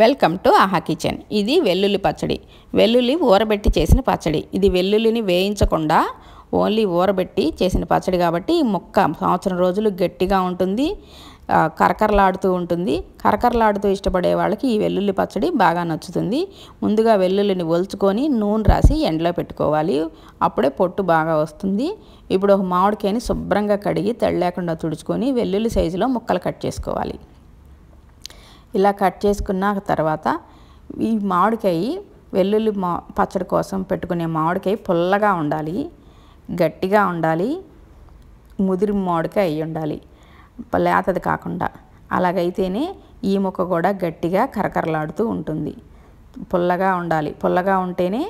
welcome to ఆహా kitchen ఇది వెల్లుల్లి పచ్చడి వెల్లుల్లి ఊరబెట్టి చేసిన పచ్చడి ఇది వెల్లుల్లిని వేయించకుండా ఓన్లీ ఊరబెట్టి చేసిన పచ్చడి కాబట్టి మొక్క సంవత్సరం రోజులు గట్టిగా ఉంటుంది కరకరలాడుతూ ఉంటుంది కరకరలాడుతూ ఇష్టపడే వాళ్ళకి ఈ వెల్లుల్లి పచ్చడి బాగా నచ్చుతుంది ముందుగా వెల్లుల్లిని ఒలుచుకొని నూనె రాసి ఎండలో పెట్టుకోవాలి అప్పుడే పొట్టు బాగా వస్తుంది ఇప్పుడు ఒక మామిడికాయని శుభ్రంగా కడిగి తెళ్ళ తుడుచుకొని వెల్లుల్లి సైజులో ముక్కలు కట్ చేసుకోవాలి ఇలా కట్ చేసుకున్న తర్వాత ఈ మామిడికాయ వెల్లుల్లి మా పచ్చడి కోసం పెట్టుకునే మామిడికాయ పుల్లగా ఉండాలి గట్టిగా ఉండాలి ముదిరి మామిడికాయ అయి ఉండాలి లేతది కాకుండా అలాగైతేనే ఈ ముక్క కూడా గట్టిగా కరకరలాడుతూ ఉంటుంది పుల్లగా ఉండాలి పుల్లగా ఉంటేనే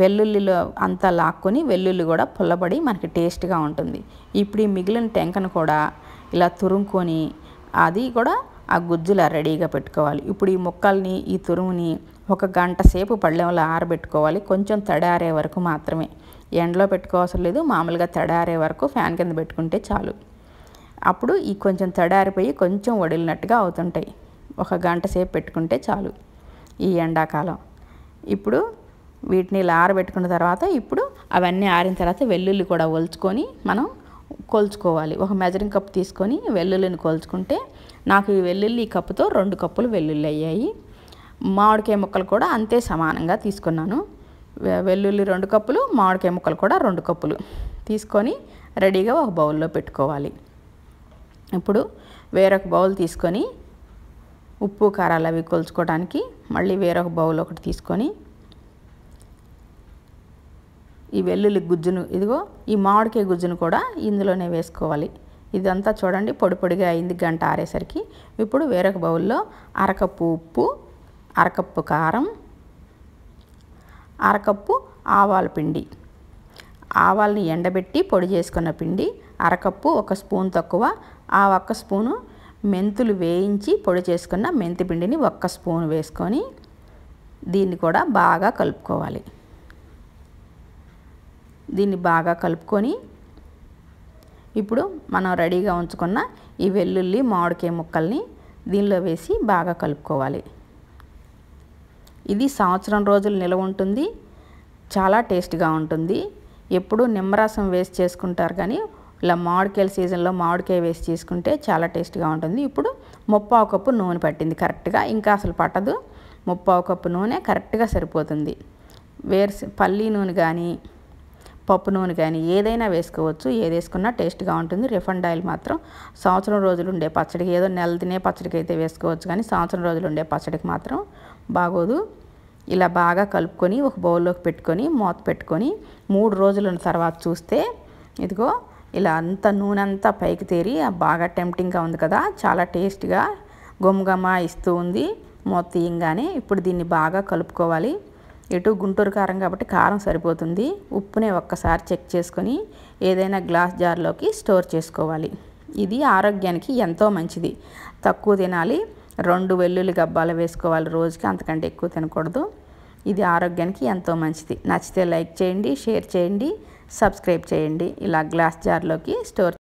వెల్లుల్లిలో అంతా లాక్కొని వెల్లుల్లి కూడా పుల్లబడి మనకి టేస్ట్గా ఉంటుంది ఇప్పుడు ఈ మిగిలిన టెంకను కూడా ఇలా తురుముకొని అది కూడా ఆ గుజ్జుల రెడీగా పెట్టుకోవాలి ఇప్పుడు ఈ ముక్కల్ని ఈ తురుముని ఒక గంట సేపు పళ్ళెంలో ఆరబెట్టుకోవాలి కొంచెం తడారే వరకు మాత్రమే ఎండలో పెట్టుకోవాల్సిన లేదు మామూలుగా తడారే వరకు ఫ్యాన్ కింద పెట్టుకుంటే చాలు అప్పుడు ఈ కొంచెం తడారిపోయి కొంచెం వడిలినట్టుగా అవుతుంటాయి ఒక గంట సేపు పెట్టుకుంటే చాలు ఈ ఎండాకాలం ఇప్పుడు వీటిని ఇలా ఆరబెట్టుకున్న తర్వాత ఇప్పుడు అవన్నీ ఆరిన తర్వాత వెల్లుల్లి కూడా ఒలుచుకొని మనం కొలుచుకోవాలి ఒక మెజరింగ్ కప్ తీసుకొని వెల్లుల్లిని కొలుచుకుంటే నాకు ఈ వెల్లుల్లి ఈ కప్పుతో రెండు కప్పులు వెల్లుల్లి అయ్యాయి మామిడికాయ ముక్కలు కూడా అంతే సమానంగా తీసుకున్నాను వెల్లుల్లి రెండు కప్పులు మామిడికాయ ముక్కలు కూడా రెండు కప్పులు తీసుకొని రెడీగా ఒక బౌల్లో పెట్టుకోవాలి ఇప్పుడు వేరొక బౌల్ తీసుకొని ఉప్పు కారాలు అవి కొలుచుకోవడానికి మళ్ళీ వేరొక బౌల్ ఒకటి తీసుకొని ఈ వెల్లుల్లి గుజ్జును ఇదిగో ఈ మామిడికాయ గుజ్జును కూడా ఇందులోనే వేసుకోవాలి ఇదంతా చూడండి పొడి పొడిగా అయింది గంట ఆరేసరికి ఇప్పుడు వేరొక బౌల్లో అరకప్పు ఉప్పు అరకప్పు కారం అరకప్పు ఆవాల పిండి ఆవాల్ని ఎండబెట్టి పొడి చేసుకున్న పిండి అరకప్పు ఒక స్పూన్ తక్కువ ఆ ఒక్క స్పూను మెంతులు వేయించి పొడి చేసుకున్న మెంతి పిండిని ఒక్క స్పూన్ వేసుకొని దీన్ని కూడా బాగా కలుపుకోవాలి దీన్ని బాగా కలుపుకొని ఇప్పుడు మనం రెడీగా ఉంచుకున్న ఈ వెల్లుల్లి మామిడికాయ ముక్కల్ని దీనిలో వేసి బాగా కలుపుకోవాలి ఇది సంవత్సరం రోజులు నిలవ ఉంటుంది చాలా టేస్ట్గా ఉంటుంది ఎప్పుడూ నిమ్మరసం వేసి చేసుకుంటారు కానీ ఇలా మామిడికాయల సీజన్లో మామిడికాయ వేసి చేసుకుంటే చాలా టేస్ట్గా ఉంటుంది ఇప్పుడు ముప్పావు కప్పు నూనె పట్టింది కరెక్ట్గా ఇంకా అసలు పట్టదు ముప్పావు కప్పు నూనె కరెక్ట్గా సరిపోతుంది వేరు పల్లీ నూనె కానీ పప్పు నూనె కానీ ఏదైనా వేసుకోవచ్చు ఏది వేసుకున్నా టేస్ట్గా ఉంటుంది రిఫండ్ ఆయిల్ మాత్రం సంవత్సరం రోజులు ఉండే పచ్చడికి ఏదో నెల తినే పచ్చడికి అయితే వేసుకోవచ్చు కానీ సంవత్సరం రోజులు ఉండే పచ్చడికి మాత్రం బాగోదు ఇలా బాగా కలుపుకొని ఒక బౌల్లోకి పెట్టుకొని మూత పెట్టుకొని మూడు రోజుల తర్వాత చూస్తే ఇదిగో ఇలా అంత నూనె అంతా పైకి తేరి బాగా టెంప్టింగ్గా ఉంది కదా చాలా టేస్ట్గా గుమ్గమ ఇస్తూ ఉంది మూత తీయంగానే ఇప్పుడు దీన్ని బాగా కలుపుకోవాలి ఎటు గుంటూరు కారం కాబట్టి కారం సరిపోతుంది ఉప్పునే ఒక్కసారి చెక్ చేసుకొని ఏదైనా గ్లాస్ జార్లోకి స్టోర్ చేసుకోవాలి ఇది ఆరోగ్యానికి ఎంతో మంచిది తక్కువ తినాలి రెండు వెల్లుల్లి గబ్బాలు వేసుకోవాలి రోజుకి అంతకంటే ఎక్కువ తినకూడదు ఇది ఆరోగ్యానికి ఎంతో మంచిది నచ్చితే లైక్ చేయండి షేర్ చేయండి సబ్స్క్రైబ్ చేయండి ఇలా గ్లాస్ జార్లోకి స్టోర్